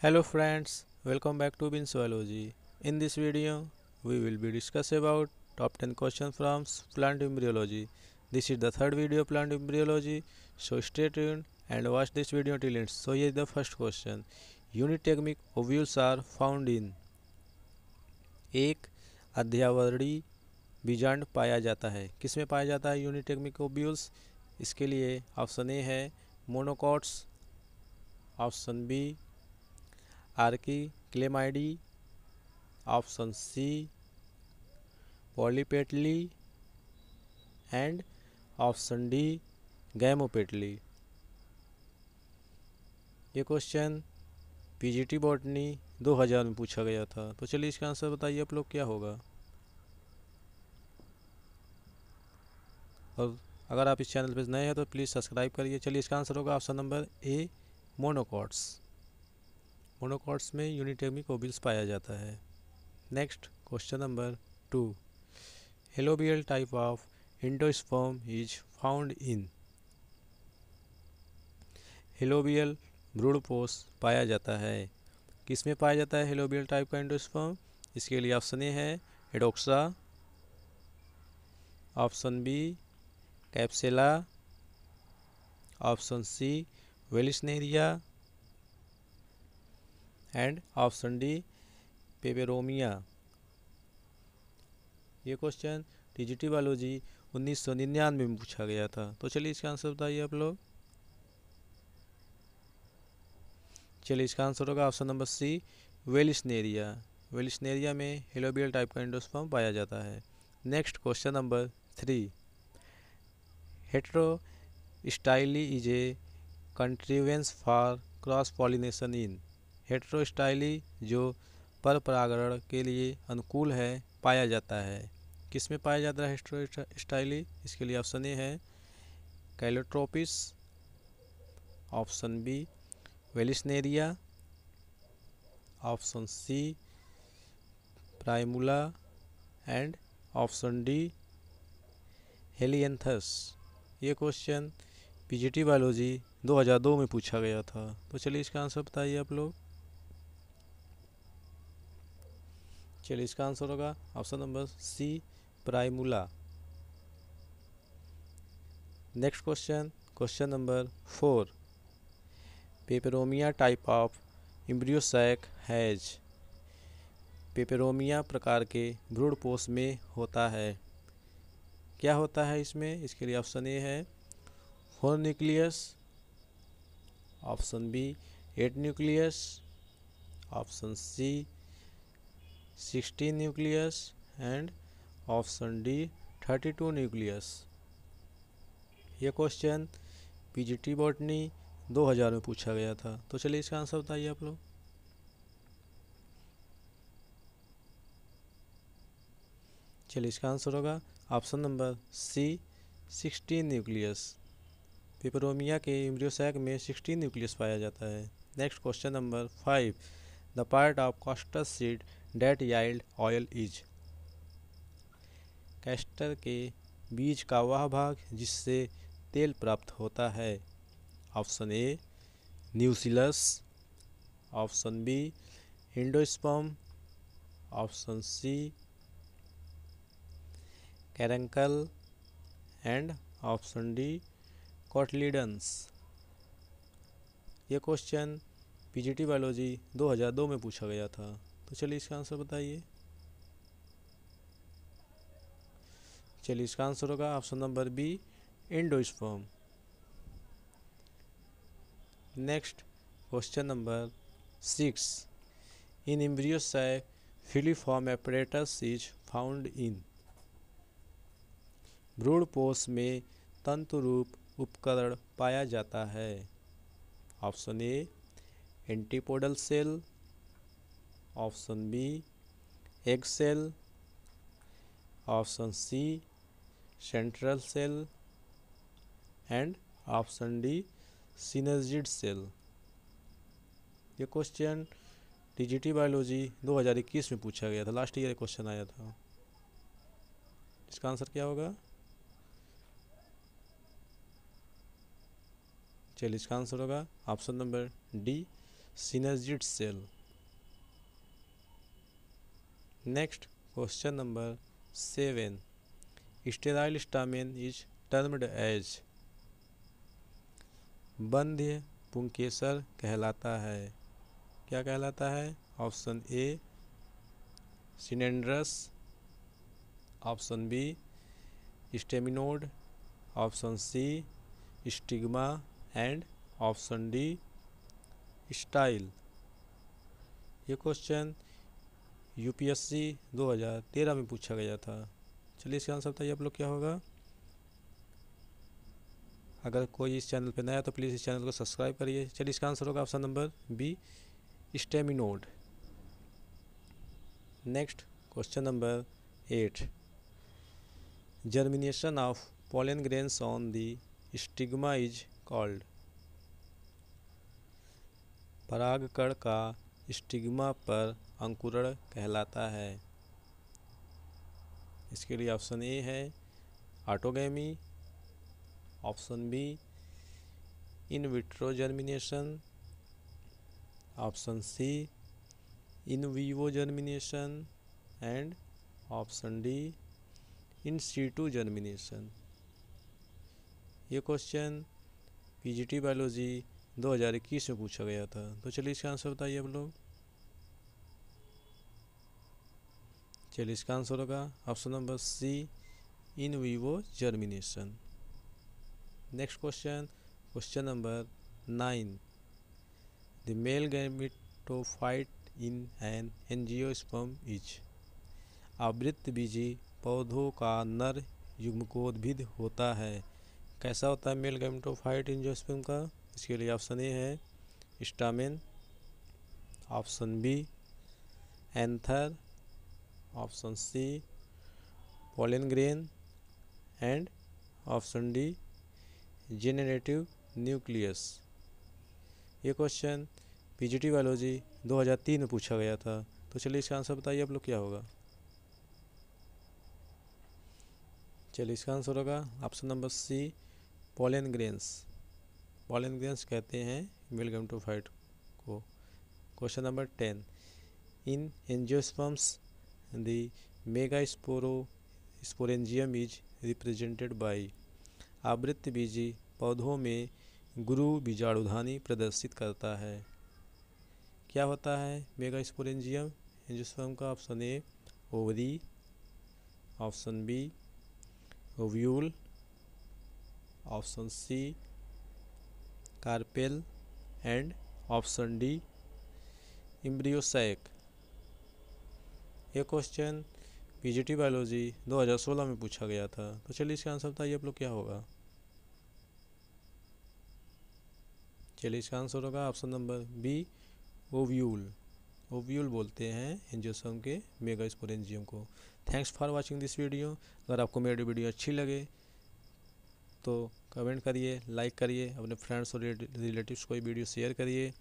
hello friends welcome back to binsoology in this video we will be discuss about top 10 questions from plant embryology this is the third video plant embryology so stay tuned and watch this video till end so here is the first question unitagmic ovules are found in एक अध्यावरणीय बीजांड पाया जाता है किसमें पाया जाता है यूनिटेक्मिक ovules इसके लिए ऑप्शन ए है monocots option B archichlamydeae option C polypetalae and option D gamopetalae ये क्वेश्चन पीजीटी बॉटनी 2000 में पूछा गया था तो चलिए इसका आंसर बताइए आप लोग क्या होगा और अगर आप इस चैनल पर नए हैं तो प्लीज़ सब्सक्राइब करिए चलिए इसका आंसर होगा option number A monocots monocots में यूनिटेमिक ओबिल्स पाया जाता है next question number two helobial type of endosperm is found in helobial ब्रूडपोस पाया जाता है किस में पाया जाता है हेलोबियल टाइप का इंडोस्पर्म इसके लिए ऑप्शन ए है Adoxa option B Capsella option C Vallisneria and option D Peperomia ये क्वेश्चन डिजिटी बायोलॉजी उन्नीस सौ निन्यानवे में पूछा गया था तो चलिए इसका आंसर बताइए आप लोग चलिए इसका आंसर होगा ऑप्शन नंबर सी वेलिशनेरिया वेलिशनेरिया में हेलोबियल टाइप का इंडोस्पम पाया जाता है next question number three heterostyly is a contrivance for cross pollination in heterostyly जो पर परागरण के लिए अनुकूल है पाया जाता है किस में पाया जाता है हेट्रोस्टाइली इसके लिए ऑप्शन ए है Calotropis option B Vallisneria option C Primula and option D Helianthus ये क्वेश्चन पीजीटी बायोलॉजी 2002 में पूछा गया था तो चलिए इसका आंसर बताइए आप लोग चलिए इसका आंसर होगा option number C Primula next question question number four Peperomia type of embryo sac has Peperomia प्रकार के भ्रूणपोष में होता है क्या होता है इसमें इसके लिए ऑप्शन ए है four nucleus option B eight nucleus option C sixty nucleus and option D thirty two nucleus ये क्वेश्चन पीजीटी बॉटनी हजार में पूछा गया था तो चलिए इसका आंसर बताइए आप लोग चलिए इसका आंसर होगा option number C sixteen nucleus Peperomia के इम्ब्रियोसैक में सिक्सटीन न्यूक्लियस पाया जाता है next question number five the part of castor seed that yield oil is castor के बीज का वह भाग जिससे तेल प्राप्त होता है option A nucellus option B endosperm option C caruncle and option D cotyledons ये क्वेश्चन पीजीटी बायोलॉजी 2002 में पूछा गया था तो चलिए इसका आंसर बताइए चलिए इसका आंसर होगा option number B endosperm next question number six in embryo sac filiform apparatus is found in भ्रूणपोष में तंतु रूप उपकरण पाया जाता है option A antipodal cell option B egg cell option C central cell and option D synergid cell ये question डिजिटी biology 2021 में पूछा गया था लास्ट ईयर क्वेश्चन आया था इसका आंसर क्या होगा चलिए इसका आंसर होगा option number D synergid cell next question number seven sterile stamen is termed as बंध्य पुंकेसर कहलाता है क्या कहलाता है option A synandrous option B staminode option C stigma and option D style ये क्वेश्चन यूपीएससी 2013 में पूछा गया था चलिए इसका आंसर बताइए आप लोग क्या होगा अगर कोई इस चैनल पर नया तो प्लीज़ इस चैनल को सब्सक्राइब करिए चलिए इसका आंसर होगा option number B staminode next question number eight germination of pollen grains on the stigma is called परागकण का स्टिग्मा पर अंकुरण कहलाता है इसके लिए ऑप्शन ए है autogamy option B in vitro germination option C in vivo germination and option D in situ germination ये क्वेश्चन पीजीटी बायोलॉजी 2021 में पूछा गया था तो चलिए इसका आंसर बताइए आप लोग चलिए इसका आंसर होगा option number C in vivo germination next question question number nine the the male gametophyte in स्पम इच आवृत्त बीजी पौधों का नर युग्मकोद्भिद होता है कैसा होता है मेल गैमेटोफाइट एंजियोस्पर्म का इसके लिए ऑप्शन ए है stamen option B anther option C pollen grain and option D generative nucleus ये क्वेश्चन पीजीटी बायोलॉजी 2003 में पूछा गया था तो चलिए इसका आंसर बताइए आप लोग क्या होगा चलिए इसका आंसर होगा option number C pollen grains pollen grains कहते हैं वेलकम टू फाइट को question number ten in angiosperms the sporangium is represented by आवृत्त बीजी पौधों में गुरु बीजाणुधानी प्रदर्शित करता है क्या होता है मेगा स्पोरेंजियम एंजियोस्पर्म का option A ovary option B ovule option C carpel and option D embryo sac यह क्वेश्चन पीजीटी बायोलॉजी 2016 में पूछा गया था तो चलिए इसका आंसर बताइए आप लोग क्या होगा चलिए इसका आंसर होगा option number B ovule ovule बोलते हैं एंजियोसम के मेगा स्पोरेंजियम को thanks for watching this video अगर आपको मेरी वीडियो अच्छी लगे तो कमेंट करिए लाइक करिए अपने फ्रेंड्स और रिलेटिव्स को ये वीडियो शेयर करिए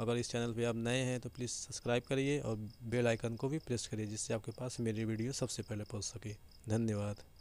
अगर इस चैनल पे आप नए हैं तो प्लीज़ सब्सक्राइब करिए और बेल आइकन को भी प्रेस करिए जिससे आपके पास मेरी वीडियो सबसे पहले पहुंच सके धन्यवाद